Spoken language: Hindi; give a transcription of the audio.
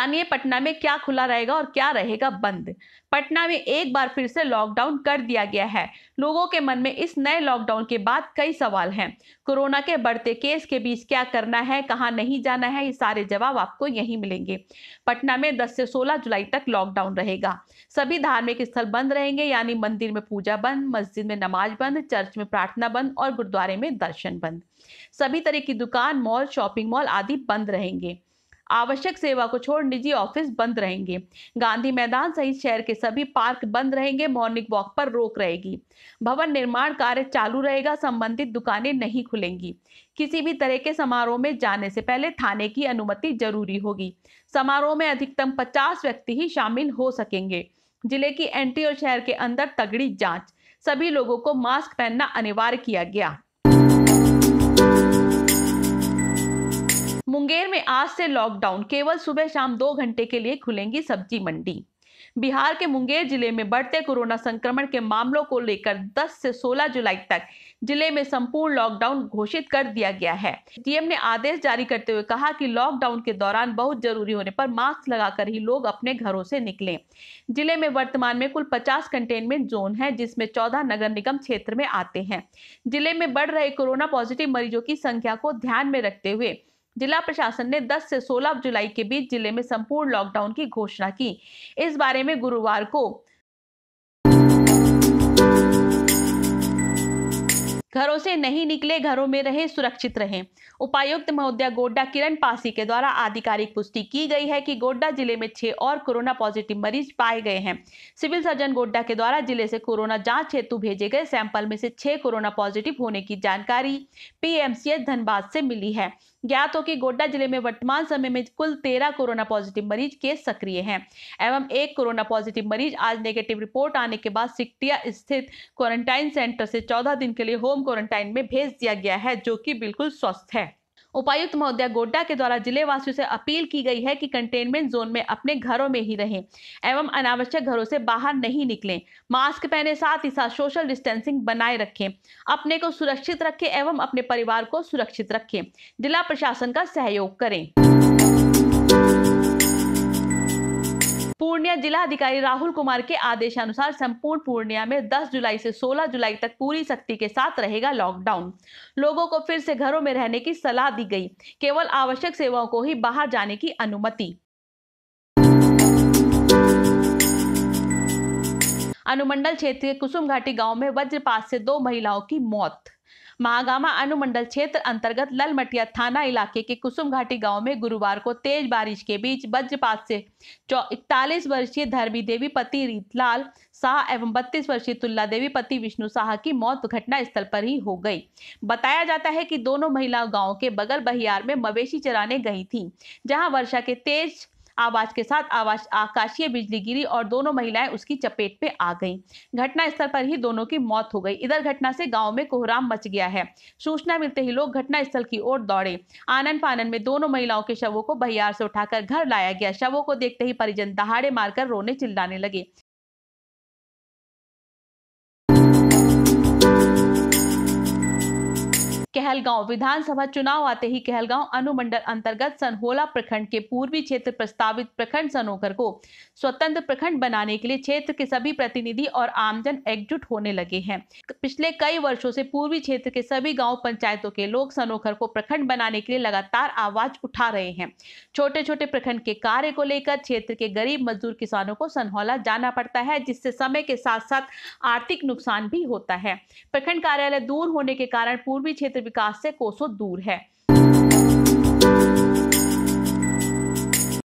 जानिए पटना में क्या खुला रहेगा और क्या रहेगा बंद पटना में एक बार फिर से लॉकडाउन कर दिया गया है लोगों के मन में इस नए लॉकडाउन के बाद कई सवाल हैं कोरोना के बढ़ते केस के बीच क्या करना है कहाँ नहीं जाना है ये सारे जवाब आपको यहीं मिलेंगे पटना में 10 से 16 जुलाई तक लॉकडाउन रहेगा सभी धार्मिक स्थल बंद रहेंगे यानी मंदिर में पूजा बंद मस्जिद में नमाज बंद चर्च में प्रार्थना बंद और गुरुद्वारे में दर्शन बंद सभी तरह की दुकान मॉल शॉपिंग मॉल आदि बंद रहेंगे आवश्यक सेवा को छोड़ निजी ऑफिस बंद रहेंगे गांधी मैदान सहित शहर के सभी पार्क बंद रहेंगे मॉर्निंग वॉक पर रोक रहेगी भवन निर्माण कार्य चालू रहेगा संबंधित दुकानें नहीं खुलेंगी किसी भी तरह के समारोह में जाने से पहले थाने की अनुमति जरूरी होगी समारोह में अधिकतम पचास व्यक्ति ही शामिल हो सकेंगे जिले की एंट्री और शहर के अंदर तगड़ी जांच सभी लोगों को मास्क पहनना अनिवार्य किया गया मुंगेर में आज से लॉकडाउन केवल सुबह शाम दो घंटे के लिए खुलेंगी सब्जी मंडी बिहार के मुंगेर जिले में बढ़ते कोरोना संक्रमण के मामलों को लेकर 10 से 16 जुलाई तक जिले में संपूर्ण लॉकडाउन घोषित कर दिया गया है डीएम ने आदेश जारी करते हुए कहा कि लॉकडाउन के दौरान बहुत जरूरी होने पर मास्क लगाकर ही लोग अपने घरों से निकलें जिले में वर्तमान में कुल 50 कंटेनमेंट जोन है जिसमें चौदह नगर निगम क्षेत्र में आते हैं जिले में बढ़ रहे कोरोना पॉजिटिव मरीजों की संख्या को ध्यान में रखते हुए जिला प्रशासन ने 10 से 16 जुलाई के बीच जिले में संपूर्ण लॉकडाउन की घोषणा की इस बारे में गुरुवार को घरों से नहीं निकले घरों में रहे सुरक्षित रहें उपायुक्त महोदया गोड्डा किरण पासी के द्वारा आधिकारिक पुष्टि की गई है कि गोड्डा जिले में छह और कोरोना पॉजिटिव मरीज पाए गए हैं सिविल सर्जन गोड्डा के द्वारा जिले से कोरोना जांच हेतु भेजे गए सैंपल में से छह कोरोना पॉजिटिव होने की जानकारी पीएमसीएच धनबाद से मिली है ज्ञात हो कि गोड्डा जिले में वर्तमान समय में कुल तेरह कोरोना पॉजिटिव मरीज केस सक्रिय हैं एवं एक कोरोना पॉजिटिव मरीज आज नेगेटिव रिपोर्ट आने के बाद सिकटिया स्थित क्वारंटाइन सेंटर से चौदह दिन के लिए होम होम क्वारंटाइन में भेज दिया गया है जो कि बिल्कुल स्वस्थ है उपायुक्त महोदय गोड्डा के द्वारा जिले वासियों से अपील की गई है कि कंटेनमेंट जोन में अपने घरों में ही रहें एवं अनावश्यक घरों से बाहर नहीं निकलें मास्क पहने साथ ही साथ सोशल डिस्टेंसिंग बनाए रखें अपने को सुरक्षित रखें एवं अपने परिवार को सुरक्षित रखें जिला प्रशासन का सहयोग करें पूर्णिया जिला अधिकारी राहुल कुमार के आदेशानुसार संपूर्ण पूर्णिया में 10 जुलाई से 16 जुलाई तक पूरी सख्ती के साथ रहेगा लॉकडाउन लोगों को फिर से घरों में रहने की सलाह दी गई केवल आवश्यक सेवाओं को ही बाहर जाने की अनुमति अनुमंडल क्षेत्र के कुसुम घाटी गांव में वज्रपात से दो महिलाओं की मौत महागामा अनुमंडल क्षेत्र अंतर्गत ललमटिया थाना इलाके के कुसुम घाटी गांव में गुरुवार को तेज बारिश के बीच वज्रपात से इकतालीस वर्षीय धर्मी देवी पति रीतलाल शाह एवं बत्तीस वर्षीय तुल्ला देवी पति विष्णु शाह की मौत घटना स्थल पर ही हो गई बताया जाता है कि दोनों महिला गाँव के बगल बहियार में मवेशी चराने गई थी जहाँ वर्षा के तेज आवाज के साथ आवाज आकाशीय बिजली गिरी और दोनों महिलाएं उसकी चपेट पे आ गईं घटनास्थल पर ही दोनों की मौत हो गई इधर घटना से गांव में कोहराम मच गया है सूचना मिलते ही लोग घटना स्थल की ओर दौड़े आनंद पानन में दोनों महिलाओं के शवों को बहियार से उठाकर घर लाया गया शवों को देखते ही परिजन दहाड़े मारकर रोने चिल्लाने लगे कहलगांव विधानसभा चुनाव आते ही कहलगांव अनुमंडल अंतर्गत सनहोला प्रखंड के पूर्वी क्षेत्र प्रस्तावित प्रखंड सनोकर को स्वतंत्र प्रखंड बनाने के लिए क्षेत्र के सभी प्रतिनिधि और आमजन एकजुट होने लगे हैं पिछले कई वर्षों से पूर्वी क्षेत्र के सभी गाँव पंचायतों के लोग सनोखर को प्रखंड बनाने के लिए लगातार आवाज उठा रहे हैं छोटे छोटे प्रखंड के कार्य को लेकर क्षेत्र के गरीब मजदूर किसानों को सनहोला जाना पड़ता है जिससे समय के साथ साथ आर्थिक नुकसान भी होता है प्रखंड कार्यालय दूर होने के कारण पूर्वी क्षेत्र विकास से कोसों दूर है